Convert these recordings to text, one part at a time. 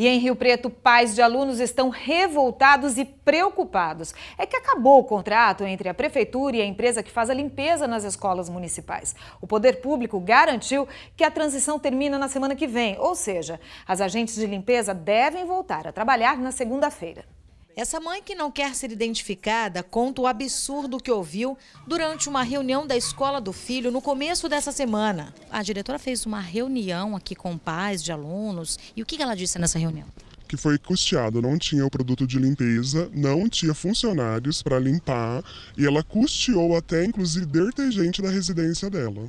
E em Rio Preto, pais de alunos estão revoltados e preocupados. É que acabou o contrato entre a prefeitura e a empresa que faz a limpeza nas escolas municipais. O poder público garantiu que a transição termina na semana que vem, ou seja, as agentes de limpeza devem voltar a trabalhar na segunda-feira. Essa mãe que não quer ser identificada conta o absurdo que ouviu durante uma reunião da escola do filho no começo dessa semana. A diretora fez uma reunião aqui com pais de alunos e o que ela disse nessa reunião? que foi custeado, não tinha o produto de limpeza, não tinha funcionários para limpar e ela custeou até inclusive detergente da residência dela.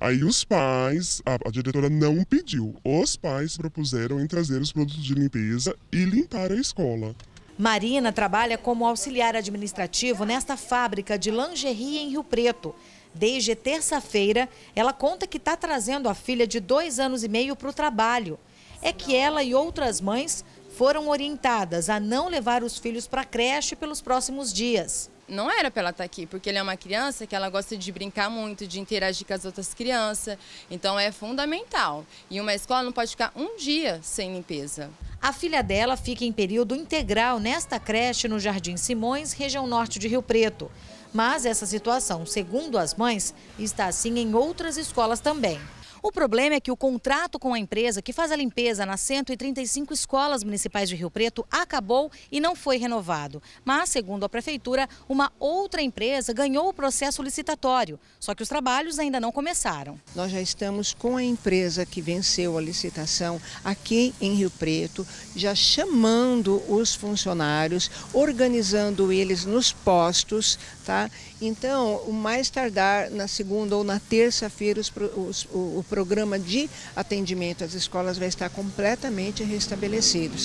Aí os pais, a, a, diretora não pediu, os pais propuseram em trazer os produtos de limpeza e limpar a escola. Marina trabalha como auxiliar administrativo nesta fábrica de lingerie em Rio Preto. Desde terça-feira, ela conta que está trazendo a filha de dois anos e meio para o trabalho. É que ela e outras mães foram orientadas a não levar os filhos para a creche pelos próximos dias. Não era para ela estar tá aqui, porque ela é uma criança que ela gosta de brincar muito, de interagir com as outras crianças. Então é fundamental. E uma escola não pode ficar um dia sem limpeza. A filha dela fica em período integral nesta creche no Jardim Simões, região norte de Rio Preto. Mas essa situação, segundo as mães, está assim em outras escolas também. O problema é que o contrato com a empresa que faz a limpeza nas 135 escolas municipais de Rio Preto acabou e não foi renovado. Mas, segundo a prefeitura, uma outra empresa ganhou o processo licitatório, só que os trabalhos ainda não começaram. Nós já estamos com a empresa que venceu a licitação aqui em Rio Preto, já chamando os funcionários, organizando eles nos postos, tá? Então, o mais tardar na segunda ou na terça-feira, o programa de atendimento às escolas vai estar completamente restabelecido.